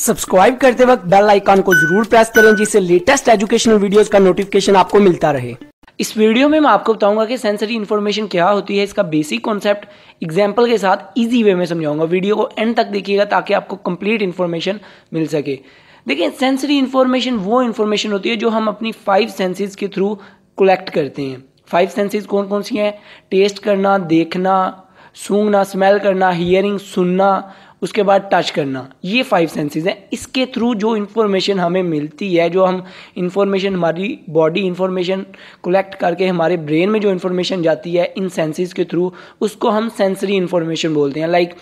subscribe करते वक्त bell icon को जरूर प्रेस करें जिससे लेटेस्ट एजुकेशनल वीडियोस का नोटिफिकेशन आपको मिलता रहे इस वीडियो में मैं आपको बताऊंगा कि सेंसरी इन्फॉर्मेशन क्या होती है इसका बेसिक कॉन्सेप्ट एग्जाम्पल के साथ इजी वे में समझाऊंगा वीडियो को एंड तक देखिएगा ताकि आपको कंप्लीट इन्फॉर्मेशन मिल सके देखिए सेंसरी इन्फॉर्मेशन वो इन्फॉर्मेशन होती है जो हम अपनी फाइव सेंसेज के थ्रू कलेक्ट करते हैं फाइव सेंसेज कौन कौन सी हैं टेस्ट करना देखना सूंघना स्मेल करना हियरिंग सुनना उसके बाद टच करना ये फाइव सेंसेस हैं इसके थ्रू जो इन्फॉर्मेशन हमें मिलती है जो हम इन्फॉर्मेशन हमारी बॉडी इन्फॉर्मेशन कलेक्ट करके हमारे ब्रेन में जो इन्फॉर्मेशन जाती है इन सेंसेस के थ्रू उसको हम सेंसरी इन्फॉर्मेशन बोलते हैं लाइक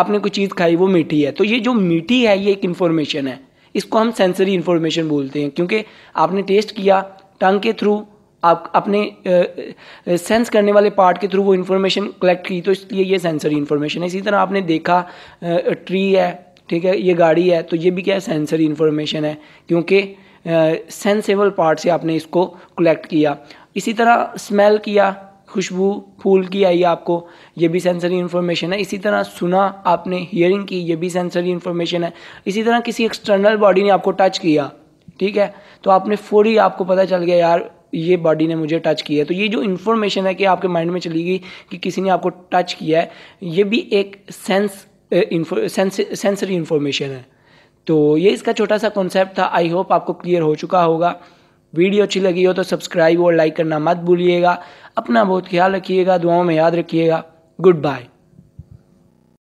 आपने कोई चीज़ खाई वो मीठी है तो ये जो मीठी है ये एक इन्फॉर्मेशन है इसको हम सेंसरी इन्फॉर्मेशन बोलते हैं क्योंकि आपने टेस्ट किया टंग के थ्रू आप अपने सेंस करने वाले पार्ट के थ्रू वो इन्फॉर्मेशन कलेक्ट की तो इसलिए ये सेंसरी इन्फॉर्मेशन है इसी तरह आपने देखा ट्री है ठीक है ये गाड़ी है तो ये भी क्या है सेंसरी इन्फॉर्मेशन है क्योंकि सेंसेबल पार्ट से आपने इसको कलेक्ट किया इसी तरह स्मेल किया खुशबू फूल की आई आपको ये भी सेंसरी इन्फॉर्मेशन है इसी तरह सुना आपने हियरिंग की ये भी सेंसरी इन्फॉर्मेशन है इसी तरह किसी एक्सटर्नल बॉडी ने आपको टच किया ठीक है तो आपने फौरी आपको पता चल गया यार ये बॉडी ने मुझे टच किया है तो ये जो इन्फॉर्मेशन है कि आपके माइंड में चली गई कि किसी ने आपको टच किया है ये भी एक सेंस सेंसरी इन्फॉर्मेशन है तो ये इसका छोटा सा कॉन्सेप्ट था आई होप आपको क्लियर हो चुका होगा वीडियो अच्छी लगी हो तो सब्सक्राइब और लाइक करना मत भूलिएगा अपना बहुत ख्याल रखिएगा दुआओं में याद रखिएगा गुड बाय